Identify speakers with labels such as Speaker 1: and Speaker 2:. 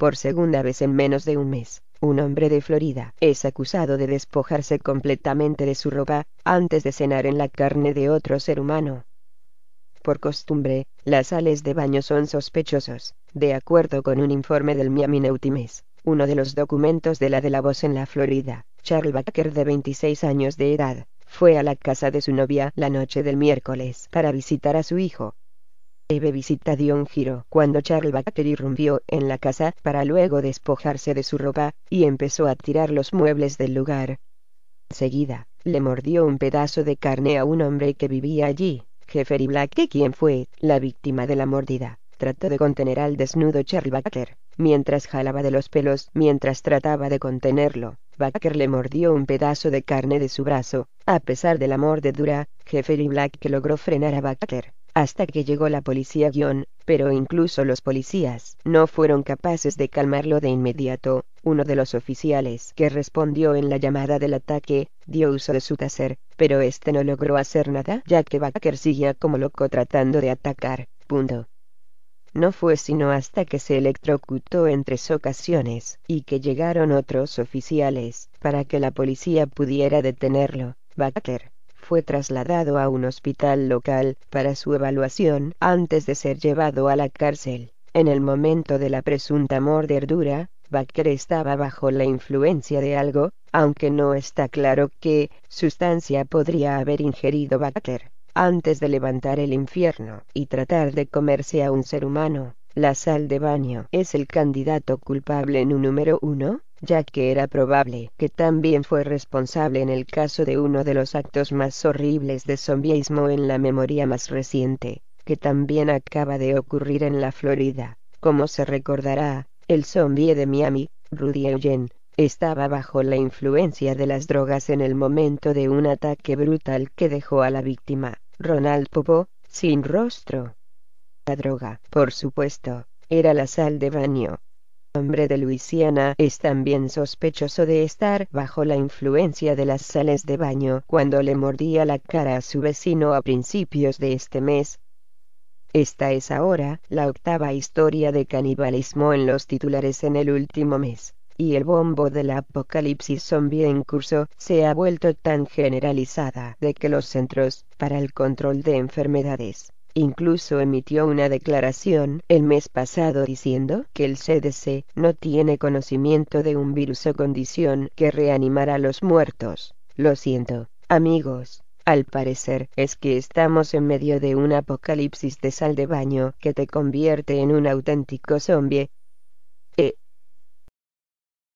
Speaker 1: por segunda vez en menos de un mes. Un hombre de Florida es acusado de despojarse completamente de su ropa antes de cenar en la carne de otro ser humano. Por costumbre, las sales de baño son sospechosos, de acuerdo con un informe del Miami Neutimes, uno de los documentos de la de la voz en la Florida. Charles Baker, de 26 años de edad, fue a la casa de su novia la noche del miércoles para visitar a su hijo, Eve visita dio un giro cuando Charles Baker irrumpió en la casa para luego despojarse de su ropa, y empezó a tirar los muebles del lugar. Seguida, le mordió un pedazo de carne a un hombre que vivía allí, Jeffery Black, quien fue la víctima de la mordida, trató de contener al desnudo Charles Baker, mientras jalaba de los pelos mientras trataba de contenerlo. Baker le mordió un pedazo de carne de su brazo, a pesar de la mordedura, Jeffery Black que logró frenar a Baker hasta que llegó la policía guión, pero incluso los policías no fueron capaces de calmarlo de inmediato. Uno de los oficiales que respondió en la llamada del ataque, dio uso de su taser, pero este no logró hacer nada ya que Baker seguía como loco tratando de atacar. No fue sino hasta que se electrocutó en tres ocasiones y que llegaron otros oficiales para que la policía pudiera detenerlo fue trasladado a un hospital local para su evaluación antes de ser llevado a la cárcel. En el momento de la presunta mordedura, Baker estaba bajo la influencia de algo, aunque no está claro qué sustancia podría haber ingerido Baker antes de levantar el infierno y tratar de comerse a un ser humano. La sal de baño es el candidato culpable en un número uno ya que era probable que también fue responsable en el caso de uno de los actos más horribles de zombieismo en la memoria más reciente, que también acaba de ocurrir en la Florida. Como se recordará, el zombie de Miami, Rudy Eugene, estaba bajo la influencia de las drogas en el momento de un ataque brutal que dejó a la víctima, Ronald Popo, sin rostro. La droga, por supuesto, era la sal de baño, hombre de Luisiana es también sospechoso de estar bajo la influencia de las sales de baño cuando le mordía la cara a su vecino a principios de este mes. Esta es ahora la octava historia de canibalismo en los titulares en el último mes y el bombo del apocalipsis zombie en curso se ha vuelto tan generalizada de que los Centros para el Control de Enfermedades Incluso emitió una declaración el mes pasado diciendo que el CDC no tiene conocimiento de un virus o condición que reanimara a los muertos. Lo siento, amigos. Al parecer es que estamos en medio de un apocalipsis de sal de baño que te convierte en un auténtico zombie